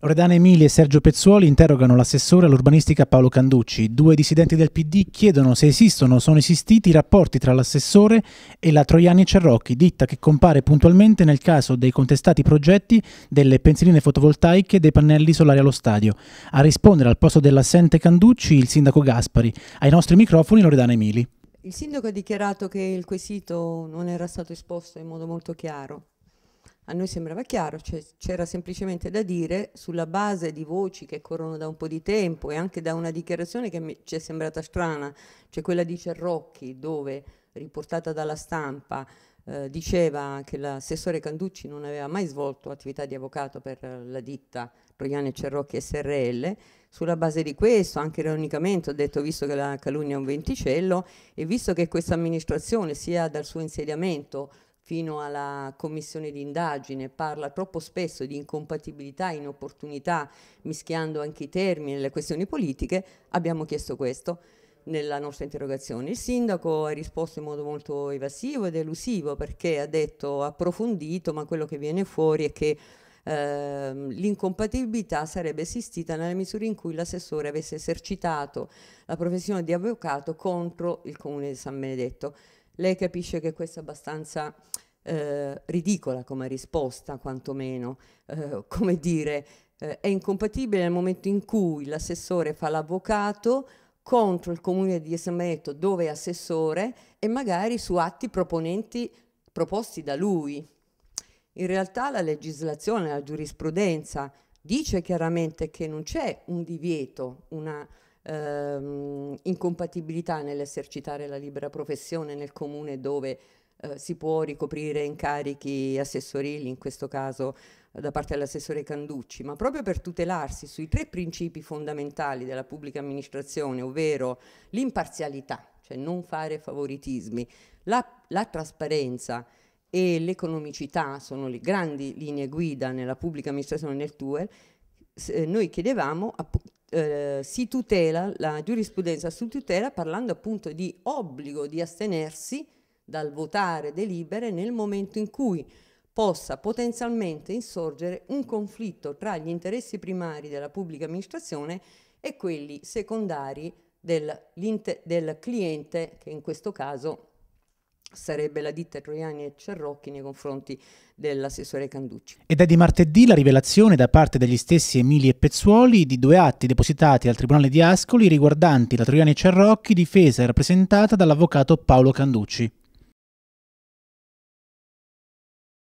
Loredana Emili e Sergio Pezzuoli interrogano l'assessore all'urbanistica Paolo Canducci. Due dissidenti del PD chiedono se esistono o sono esistiti rapporti tra l'assessore e la Troiani Cerrocchi, ditta che compare puntualmente nel caso dei contestati progetti delle pensiline fotovoltaiche e dei pannelli solari allo stadio. A rispondere al posto dell'assente Canducci il sindaco Gaspari. Ai nostri microfoni Loredana Emili. Il sindaco ha dichiarato che il quesito non era stato esposto in modo molto chiaro a noi sembrava chiaro, cioè c'era semplicemente da dire sulla base di voci che corrono da un po' di tempo e anche da una dichiarazione che ci è sembrata strana, cioè quella di Cerrocchi dove, riportata dalla stampa, eh, diceva che l'assessore Canducci non aveva mai svolto attività di avvocato per la ditta Troiani Cerrocchi SRL, sulla base di questo, anche ironicamente ho detto, visto che la calunnia è un venticello e visto che questa amministrazione sia dal suo insediamento fino alla commissione d'indagine, parla troppo spesso di incompatibilità, inopportunità, mischiando anche i termini e le questioni politiche, abbiamo chiesto questo nella nostra interrogazione. Il sindaco ha risposto in modo molto evasivo ed elusivo perché ha detto approfondito, ma quello che viene fuori è che eh, l'incompatibilità sarebbe esistita nella misura in cui l'assessore avesse esercitato la professione di avvocato contro il comune di San Benedetto. Lei capisce che questa è abbastanza eh, ridicola come risposta, quantomeno, eh, come dire, eh, è incompatibile nel momento in cui l'assessore fa l'avvocato contro il comune di Esameto dove è assessore e magari su atti proponenti proposti da lui. In realtà la legislazione, la giurisprudenza dice chiaramente che non c'è un divieto, una, ehm, incompatibilità nell'esercitare la libera professione nel comune dove eh, si può ricoprire incarichi assessorili, in questo caso eh, da parte dell'assessore Canducci, ma proprio per tutelarsi sui tre principi fondamentali della pubblica amministrazione, ovvero l'imparzialità, cioè non fare favoritismi, la, la trasparenza, e l'economicità sono le grandi linee guida nella pubblica amministrazione nel TUEL, eh, noi chiedevamo eh, si tutela, la giurisprudenza si tutela parlando appunto di obbligo di astenersi dal votare delibere nel momento in cui possa potenzialmente insorgere un conflitto tra gli interessi primari della pubblica amministrazione e quelli secondari del, del cliente, che in questo caso sarebbe la ditta Troiani e Cerrocchi nei confronti dell'assessore Canducci. Ed è di martedì la rivelazione da parte degli stessi Emili e Pezzuoli di due atti depositati al Tribunale di Ascoli riguardanti la Troiani e Cerrocchi difesa e rappresentata dall'avvocato Paolo Canducci.